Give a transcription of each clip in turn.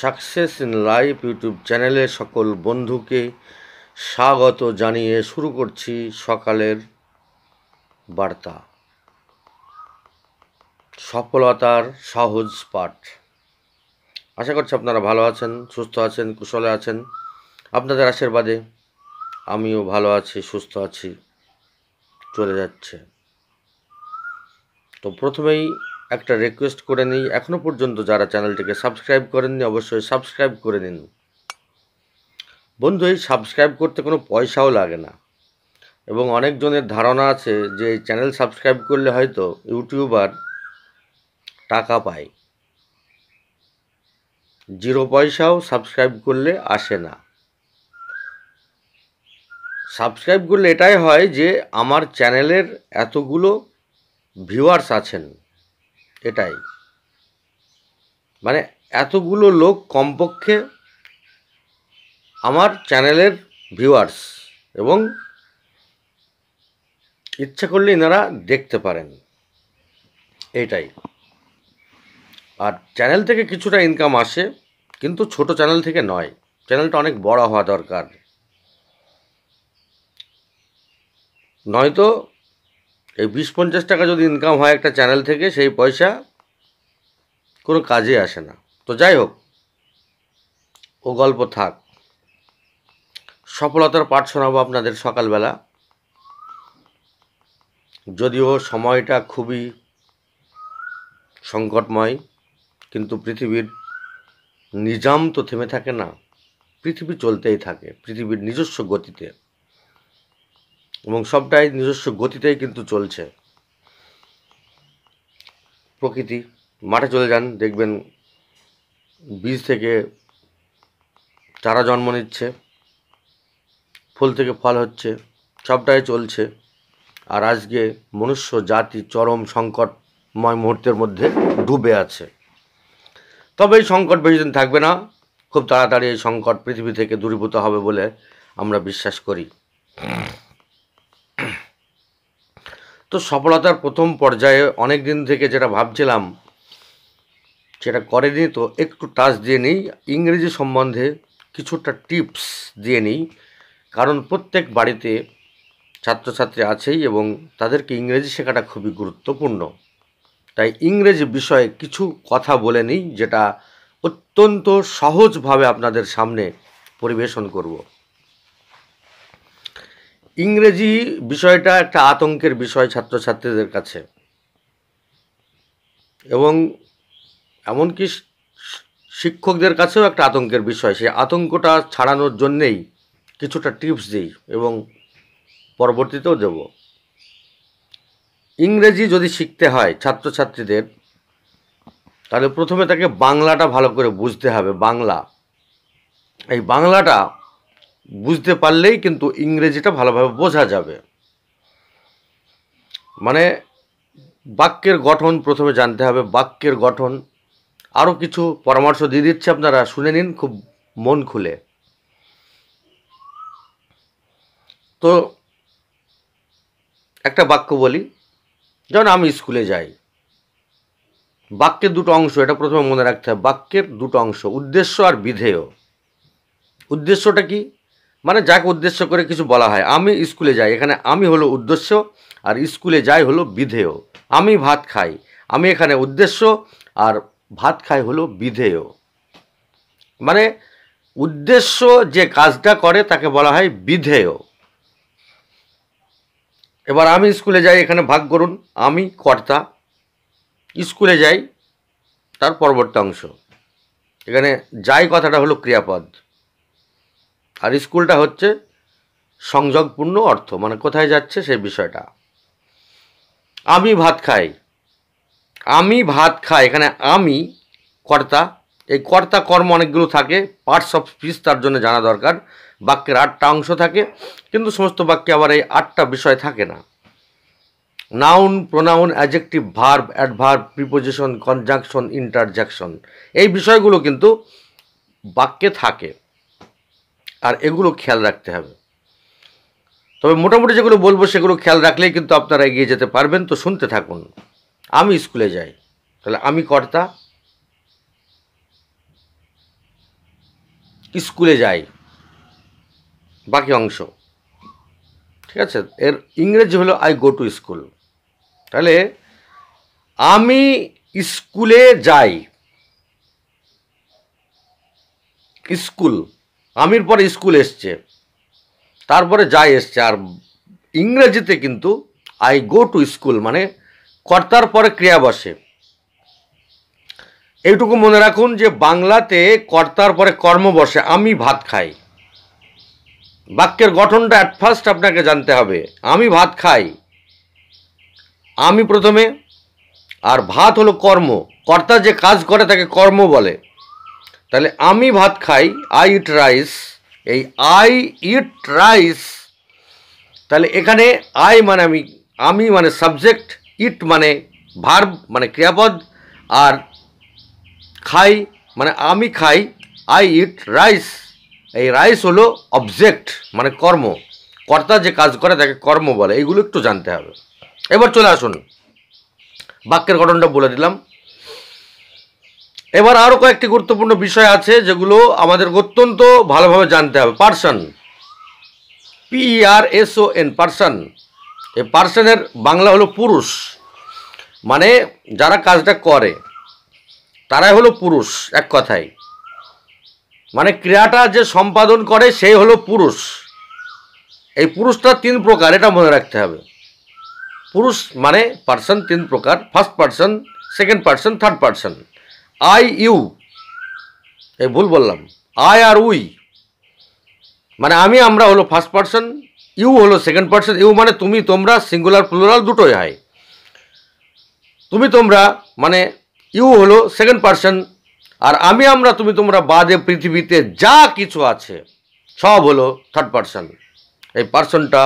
success in life YouTube চ্যানেলে সকল বন্ধুকে স্বাগত জানিয়ে শুরু করছি সকালের বার্তা সফলতার সহজ পাঠ আশা করছি আপনারা ভালো আছেন সুস্থ আছেন কুশলে আছেন আপনাদের আশীর্বাদে আমিও ভালো আছি সুস্থ আছি চলে যাচ্ছে তো প্রথমেই একটা রিকোয়েস্ট করে নিই এখনও পর্যন্ত যারা চ্যানেলটিকে সাবস্ক্রাইব করেননি অবশ্যই সাবস্ক্রাইব করে নিন বন্ধু এই সাবস্ক্রাইব করতে কোনো পয়সাও লাগে না এবং অনেকজনের ধারণা আছে যে এই চ্যানেল সাবস্ক্রাইব করলে হয়তো ইউটিউবার টাকা পায় জিরো পয়সাও সাবস্ক্রাইব করলে আসে না সাবস্ক্রাইব করলে এটাই হয় যে আমার চ্যানেলের এতগুলো ভিউয়ার্স আছেন এটাই মানে এতগুলো লোক কমপক্ষে আমার চ্যানেলের ভিউয়ার্স এবং ইচ্ছা করলে এনারা দেখতে পারেন এটাই আর চ্যানেল থেকে কিছুটা ইনকাম আসে কিন্তু ছোট চ্যানেল থেকে নয় চ্যানেলটা অনেক বড় হওয়া দরকার নয়তো এই বিশ পঞ্চাশ টাকা যদি ইনকাম হয় একটা চ্যানেল থেকে সেই পয়সা কোনো কাজে আসে না তো যাই হোক ও গল্প থাক সফলতার পাঠ শোনাবো আপনাদের সকালবেলা যদিও সময়টা খুবই সংকটময় কিন্তু পৃথিবীর নিজাম তো থেমে থাকে না পৃথিবী চলতেই থাকে পৃথিবীর নিজস্ব গতিতে এবং সবটাই নিজস্ব গতিতেই কিন্তু চলছে প্রকৃতি মাঠে চলে যান দেখবেন বীজ থেকে চারা জন্ম নিচ্ছে ফুল থেকে ফল হচ্ছে সবটাই চলছে আর আজকে মনুষ্য জাতি চরম সংকটময় মুহূর্তের মধ্যে ডুবে আছে তবে এই সংকট বেশি দিন থাকবে না খুব তাড়াতাড়ি এই সংকট পৃথিবী থেকে দূরীভূত হবে বলে আমরা বিশ্বাস করি তো সফলতার প্রথম পর্যায়ে অনেক দিন থেকে যেটা ভাবছিলাম সেটা করেনি তো একটু টাচ দিয়ে নিই ইংরেজি সম্বন্ধে কিছুটা টিপস দিয়ে নিই কারণ প্রত্যেক বাড়িতে ছাত্রছাত্রী আছেই এবং তাদেরকে ইংরেজি শেখাটা খুবই গুরুত্বপূর্ণ তাই ইংরেজি বিষয়ে কিছু কথা বলে নিই যেটা অত্যন্ত সহজভাবে আপনাদের সামনে পরিবেশন করব ইংরেজি বিষয়টা একটা আতঙ্কের বিষয় ছাত্রছাত্রীদের কাছে এবং এমনকি শিক্ষকদের কাছেও একটা আতঙ্কের বিষয় সেই আতঙ্কটা ছাড়ানোর জন্যেই কিছুটা টিপস দিই এবং পরবর্তীতেও দেব ইংরেজি যদি শিখতে হয় ছাত্রছাত্রীদের তাহলে প্রথমে তাকে বাংলাটা ভালো করে বুঝতে হবে বাংলা এই বাংলাটা বুঝতে পারলেই কিন্তু ইংরেজিটা ভালোভাবে বোঝা যাবে মানে বাক্যের গঠন প্রথমে জানতে হবে বাক্যের গঠন আরও কিছু পরামর্শ দিয়ে দিচ্ছে আপনারা শুনে নিন খুব মন খুলে তো একটা বাক্য বলি যেমন আমি স্কুলে যাই বাক্যের দুটো অংশ এটা প্রথমে মনে রাখতে হবে বাক্যের দুটো অংশ উদ্দেশ্য আর বিধেয় উদ্দেশ্যটা কি মানে যাকে উদ্দেশ্য করে কিছু বলা হয় আমি স্কুলে যাই এখানে আমি হলো উদ্দেশ্য আর স্কুলে যাই হলো বিধেয় আমি ভাত খাই আমি এখানে উদ্দেশ্য আর ভাত খাই হলো বিধেয় মানে উদ্দেশ্য যে কাজটা করে তাকে বলা হয় বিধেয় এবার আমি স্কুলে যাই এখানে ভাগ করুন আমি কর্তা স্কুলে যাই তার পরবর্তী অংশ এখানে যাই কথাটা হলো ক্রিয়াপদ আর স্কুলটা হচ্ছে সংযোগপূর্ণ অর্থ মানে কোথায় যাচ্ছে সেই বিষয়টা আমি ভাত খাই আমি ভাত খাই এখানে আমি কর্তা এই কর্তা কর্ম অনেকগুলো থাকে পার্টস অফ স্পিচ তার জন্য জানা দরকার বাক্যের আটটা অংশ থাকে কিন্তু সমস্ত বাক্যে আবার এই আটটা বিষয় থাকে না noun pronoun adjective verb adverb preposition conjunction interjection এই বিষয়গুলো কিন্তু বাক্যে থাকে আর এগুলো খেয়াল রাখতে হবে তবে মোটামুটি যেগুলো বলবো সেগুলো খেয়াল রাখলেই কিন্তু আপনারা এগিয়ে যেতে পারবেন তো শুনতে থাকুন আমি স্কুলে যাই তাহলে আমি কর্তা স্কুলে যাই বাকি অংশ ঠিক আছে এর ইংরেজি হলো আই গো টু স্কুল তাহলে আমি স্কুলে যাই স্কুল আমির পরে স্কুল এসছে তারপরে যাই এসছে আর ইংরেজিতে কিন্তু আই গো টু স্কুল মানে কর্তার পরে ক্রিয়া বসে এইটুকু মনে রাখুন যে বাংলাতে কর্তার পরে কর্ম বসে আমি ভাত খাই বাক্যের গঠনটা অ্যাট ফার্স্ট আপনাকে জানতে হবে আমি ভাত খাই আমি প্রথমে আর ভাত হলো কর্ম কর্তা যে কাজ করে তাকে কর্ম বলে তাহলে আমি ভাত খাই আই ইট রাইস এই আই ইট রাইস তাহলে এখানে আই মানে আমি আমি মানে সাবজেক্ট ইট মানে ভার্ব মানে ক্রিয়াপদ আর খাই মানে আমি খাই আই ইট রাইস এই রাইস হলো অবজেক্ট মানে কর্ম কর্তা যে কাজ করে তাকে কর্ম বলে এইগুলো একটু জানতে হবে এবার চলে আসুন বাক্যের গঠনটা বলে দিলাম এবার আরও কয়েকটি গুরুত্বপূর্ণ বিষয় আছে যেগুলো আমাদের অত্যন্ত ভালোভাবে জানতে হবে person S O N e person এই পার্সনের বাংলা হলো পুরুষ মানে যারা কাজটা করে তারাই হলো পুরুষ এক কথায় মানে ক্রিয়াটা যে সম্পাদন করে সেই হলো পুরুষ এই পুরুষটা তিন প্রকার এটা মনে রাখতে হবে পুরুষ মানে পার্সন তিন প্রকার first person second person third person I you এই ভুল বললাম আই আর উই মানে আমি আমরা হলো ফার্স্ট পার্সন ইউ হলো সেকেন্ড পার্সন ইউ মানে তুমি তোমরা সিঙ্গুলার প্লুরাল দুটোই হয় তুমি তোমরা মানে ইউ হলো সেকেন্ড পার্সন আর আমি আমরা তুমি তোমরা বাদে পৃথিবীতে যা কিছু আছে সব হলো থার্ড পার্সন এই পার্সনটা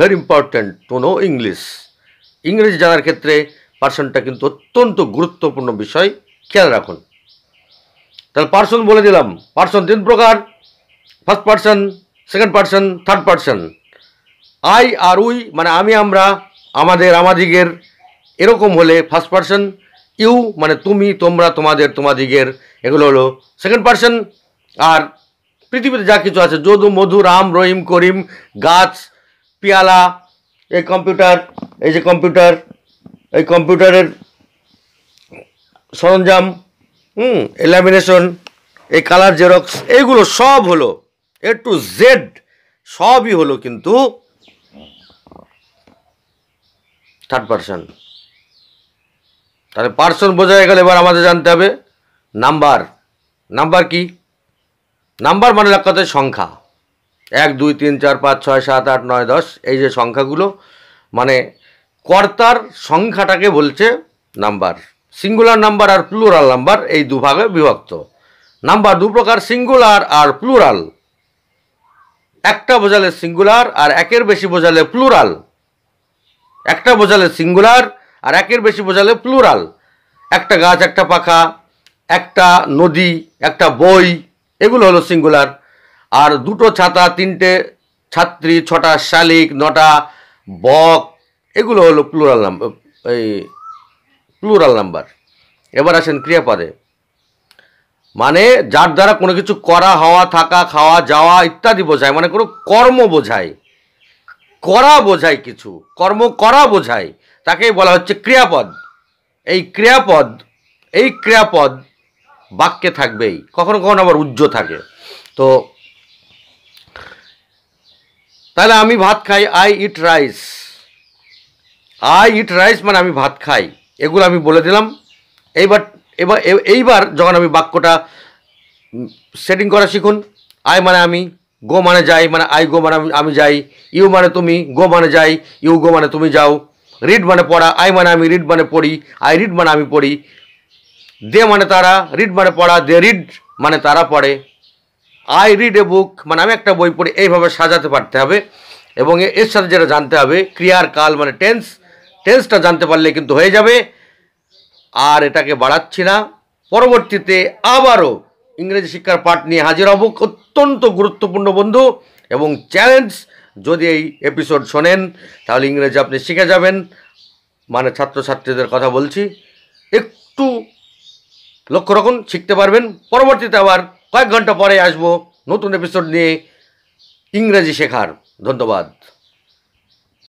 very important to know English ইংরেজি জানার ক্ষেত্রে পার্সনটা কিন্তু অত্যন্ত গুরুত্বপূর্ণ বিষয় খেয়াল রাখুন তাহলে পার্সন বলে দিলাম পার্সন তিন প্রকার first person second person third person I আর উই মানে আমি আমরা আমাদের আমাদিগের এরকম হলে ফার্স্ট পার্সন ইউ মানে তুমি তোমরা তোমাদের তোমাদিগের এগুলো হলো সেকেন্ড পার্সন আর পৃথিবীতে যা কিছু আছে যদু মধু রাম রহিম করিম গাছ পিয়ালা এই কম্পিউটার এই যে কম্পিউটার এই কম্পিউটারের সরঞ্জাম হুম এলামিনেশন এই কালার জেরক্স এইগুলো সব হলো এ টু জেড সবই হলো কিন্তু থার্ড পার্সন তাহলে পার্সন বোঝা গেলে এবার আমাদের জানতে হবে নাম্বার নাম্বার কি নাম্বার মানে লাক্ষাতে সংখ্যা এক দুই তিন চার পাঁচ ছয় সাত আট নয় দশ এই যে সংখ্যাগুলো মানে কর্তার সংখ্যাটাকে বলছে নাম্বার সিঙ্গুলার নাম্বার আর প্লুরাল নাম্বার এই দুভাগে বিভক্ত নাম্বার দু প্রকার সিঙ্গুলার আর প্লুরাল একটা বোঝালে সিঙ্গুলার আর একের বেশি বোঝালে প্লুরাল একটা বোঝালে সিঙ্গুলার আর একের বেশি বোঝালে প্লুরাল একটা গাছ একটা পাখা একটা নদী একটা বই এগুলো হলো সিঙ্গুলার আর দুটো ছাতা তিনটে ছাত্রী ছটা শালিক নটা বক এগুলো হলো প্লুরাল নাম্বার এই প্লুরাল নাম্বার এবার আসেন ক্রিয়াপদে মানে যার দ্বারা কোনো কিছু করা হওয়া থাকা খাওয়া যাওয়া ইত্যাদি বোঝায় মানে কোনো কর্ম বোঝায় করা বোঝায় কিছু কর্ম করা বোঝায় তাকেই বলা হচ্ছে ক্রিয়াপদ এই ক্রিয়াপদ এই ক্রিয়াপদ বাক্যে থাকবেই কখনো কখনো আবার উজ্জ্ব থাকে তো তাহলে আমি ভাত খাই I eat rice I eat rice মানে আমি ভাত খাই এগুলো আমি বলে দিলাম এইবার এবার এইবার যখন আমি বাক্যটা সেটিং করা শিখুন আয় মানে আমি গো মানে যাই মানে আই গো মানে আমি যাই ইউ মানে তুমি গো মানে যাই ইউ গো মানে তুমি যাও রিড মানে পড়া আই মানে আমি রিড মানে পড়ি আই রিড মানে আমি পড়ি দে মানে তারা রিড মানে পড়া দে রিড মানে তারা পড়ে আই রিড এ বুক মানে আমি একটা বই পড়ি এইভাবে সাজাতে পারতে হবে এবং এর সাথে যেটা জানতে হবে ক্রিয়ার কাল মানে টেন্স টেন্সটা জানতে পারলে কিন্তু হয়ে যাবে আর এটাকে বাড়াচ্ছি না পরবর্তীতে আবারও ইংরেজি শিক্ষার পাঠ নিয়ে হাজির হব অত্যন্ত গুরুত্বপূর্ণ বন্ধু এবং চ্যালেঞ্জ যদি এই এপিসোড শোনেন তাহলে ইংরেজি আপনি শিখে যাবেন মানে ছাত্রছাত্রীদের কথা বলছি একটু লক্ষ্য রাখুন শিখতে পারবেন পরবর্তীতে আবার কয়েক ঘন্টা পরে আসবো নতুন এপিসোড নিয়ে ইংরেজি শেখার ধন্যবাদ